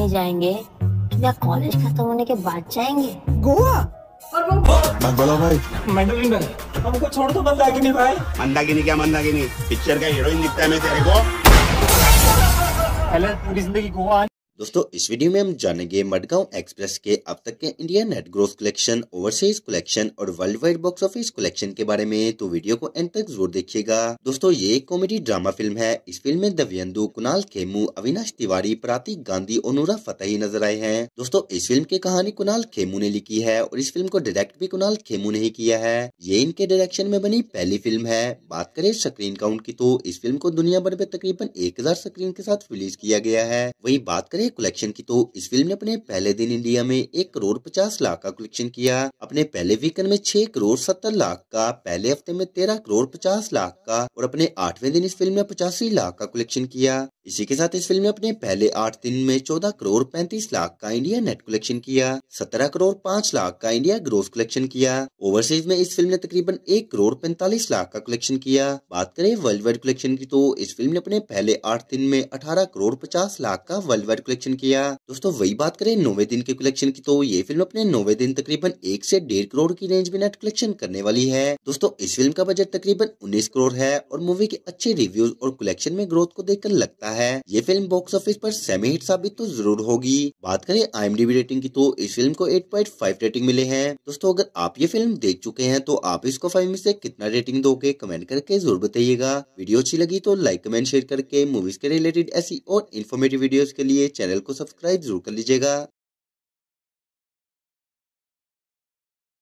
घूमने जाएंगे या कॉलेज खत्म होने के बाद जाएंगे गोवा और वो मत बोलो भाई मंडलिन भाई हमको छोड़ दो मंदाकिनी भाई मंदाकिनी क्या मंदाकिनी पिक्चर का हीरोइन दिखता है मैं तेरे को हेलो पूरी जिंदगी गोवा दोस्तों इस वीडियो में हम जानेंगे मडगांव एक्सप्रेस के अब तक के India net gross collection overseas collection और worldwide box office collection के बारे में तो वीडियो को एंड तक जरूर देखिएगा दोस्तों ये एक कॉमेडी ड्रामा फिल्म है इस फिल्म में दव्यंदु कुणाल खेमू अविनाश तिवारी प्रातिक गांधी और नूरा फतेही नजर आए हैं दोस्तों इस फिल्म की कहानी कुणाल खेमू ने लिखी है और इस फिल्म को डायरेक्ट भी कुणाल खेमू ने ही किया है ये इनके डायरेक्शन में बनी पहली फिल्म है बात करें स्क्रीन काउंट की तो इस फिल्म को दुनिया भर में तकरीबन एक हजार स्क्रीन के साथ रिलीज किया गया है वही बात करें कलेक्शन की तो इस फिल्म ने अपने पहले दिन इंडिया में एक करोड़ पचास लाख का कलेक्शन किया अपने पहले वीकेंड में छह करोड़ सत्तर लाख का पहले हफ्ते में तेरह करोड़ पचास लाख का और अपने आठवें दिन इस फिल्म ने पचासी लाख का कलेक्शन किया इसी के साथ इस फिल्म ने अपने पहले आठ दिन में चौदह करोड़ पैंतीस लाख का इंडिया नेट कलेक्शन किया सत्रह करोड़ पाँच लाख का इंडिया ग्रोस कलेक्शन किया ओवरसीज में इस फिल्म ने तकरीबन एक करोड़ पैंतालीस लाख का कलेक्शन किया बात करें वर्ल्ड वाइड कलेक्शन की तो इस फिल्म ने अपने पहले आठ दिन में अठारह करोड़ पचास लाख का वर्ल्ड वाइड कलेक्शन किया दोस्तों वही बात करें नौवे दिन के कलेक्शन की तो ये फिल्म अपने नौवे दिन तकरीबन एक ऐसी डेढ़ करोड़ की रेंज में नेट कलेक्शन करने वाली है दोस्तों इस फिल्म का बजट तकरीबन उन्नीस करोड़ है और मूवी के अच्छे रिव्यूज और कलेक्शन में ग्रोथ को देखकर लगता है रहा है ये फिल्म बॉक्स ऑफिस पर सेमी हिट साबित तो जरूर होगी बात करें आईएमडीबी रेटिंग की तो इस फिल्म को 8.5 रेटिंग मिले हैं दोस्तों अगर आप ये फिल्म देख चुके हैं तो आप इसको फाइव में से कितना रेटिंग दोगे कमेंट करके जरूर बताइएगा वीडियो अच्छी लगी तो लाइक कमेंट शेयर करके मूवीज के रिलेटेड ऐसी और इन्फॉर्मेटिव वीडियो के लिए चैनल को सब्सक्राइब जरूर कर लीजिएगा